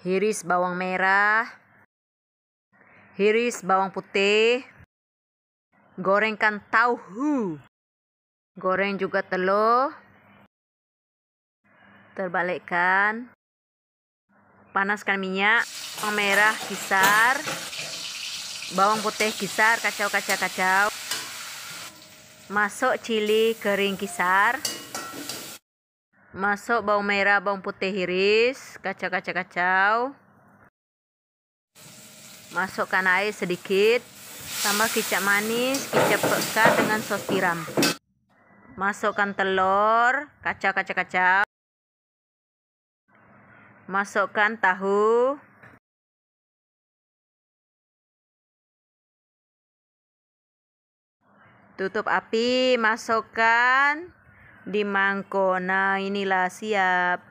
Hiris bawang merah. Hiris bawang putih. Gorengkan tahu. Goreng juga telur. Terbalikkan. Panaskan minyak. Bawang merah kisar. Bawang putih kisar, kacau-kacau-kacau. Masuk cili kering kisar masuk bawang merah bawang putih iris kacau-kacau kacau masukkan air sedikit tambah kicap manis kicap pekat dengan saus tiram masukkan telur kacau-kacau kacau masukkan tahu tutup api masukkan di nah inilah siap